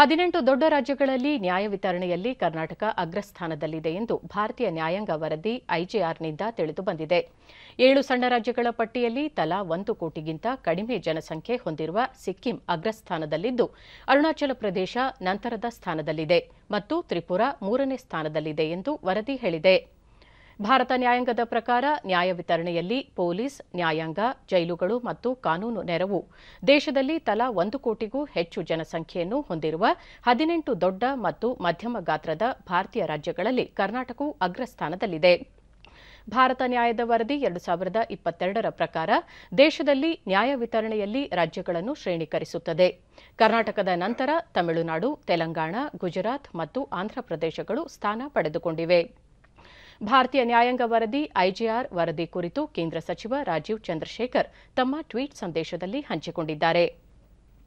ಹದಿನೆಂಟು ದೊಡ್ಡ ರಾಜ್ಯಗಳಲ್ಲಿ ನ್ಯಾಯ ವಿತರಣೆಯಲ್ಲಿ ಕರ್ನಾಟಕ ಅಗ್ರಸ್ಥಾನದಲ್ಲಿದೆ ಎಂದು ಭಾರತೀಯ ನ್ಯಾಯಾಂಗ ವರದಿ ಐಜೆಆರ್ನಿಂದ ತಿಳಿದು ಬಂದಿದೆ ಏಳು ಸಣ್ಣ ರಾಜ್ಯಗಳ ಪಟ್ಟಿಯಲ್ಲಿ ತಲಾ ಒಂದು ಕೋಟಿಗಿಂತ ಕಡಿಮೆ ಜನಸಂಖ್ಯೆ ಹೊಂದಿರುವ ಸಿಕ್ಕಿಂ ಅಗ್ರಸ್ಥಾನದಲ್ಲಿದ್ದು ಅರುಣಾಚಲ ಪ್ರದೇಶ ನಂತರದ ಸ್ಥಾನದಲ್ಲಿದೆ ಮತ್ತು ತ್ರಿಪುರ ಮೂರನೇ ಸ್ಥಾನದಲ್ಲಿದೆ ಎಂದು ವರದಿ ಹೇಳಿದೆ ಭಾರತ ನ್ಯಾಯಾಂಗದ ಪ್ರಕಾರ ನ್ಯಾಯ ವಿತರಣೆಯಲ್ಲಿ ಪೊಲೀಸ್ ನ್ಯಾಯಾಂಗ ಜೈಲುಗಳು ಮತ್ತು ಕಾನೂನು ನೆರವು ದೇಶದಲ್ಲಿ ತಲಾ ಒಂದು ಕೋಟಿಗೂ ಹೆಚ್ಚು ಜನಸಂಖ್ಯೆಯನ್ನು ಹೊಂದಿರುವ ಹದಿನೆಂಟು ದೊಡ್ಡ ಮತ್ತು ಮಧ್ಯಮ ಗಾತ್ರದ ಭಾರತೀಯ ರಾಜ್ಯಗಳಲ್ಲಿ ಕರ್ನಾಟಕವು ಅಗ್ರಸ್ಥಾನದಲ್ಲಿದೆ ಭಾರತ ನ್ಯಾಯದ ವರದಿ ಎರಡು ಸಾವಿರದ ಇಪ್ಪತ್ತೆರಡರ ಪ್ರಕಾರ ದೇಶದಲ್ಲಿ ನ್ಯಾಯ ವಿತರಣೆಯಲ್ಲಿ ರಾಜ್ಯಗಳನ್ನು ಶ್ರೇಣೀಕರಿಸುತ್ತದೆ ಕರ್ನಾಟಕದ ನಂತರ ತಮಿಳುನಾಡು ತೆಲಂಗಾಣ ಗುಜರಾತ್ ಮತ್ತು ಆಂಧ್ರಪ್ರದೇಶಗಳು ಸ್ಥಾನ ಪಡೆದುಕೊಂಡಿವೆ ಭಾರತೀಯ ನ್ಯಾಯಾಂಗ ವರದಿ ಐಜಿಆರ್ ವರದಿ ಕುರಿತು ಕೇಂದ್ರ ಸಚಿವ ರಾಜೀವ್ ಚಂದ್ರಶೇಖರ್ ತಮ್ಮ ಟ್ವೀಟ್ ಸಂದೇಶದಲ್ಲಿ ಹಂಚಿಕೊಂಡಿದ್ದಾರೆ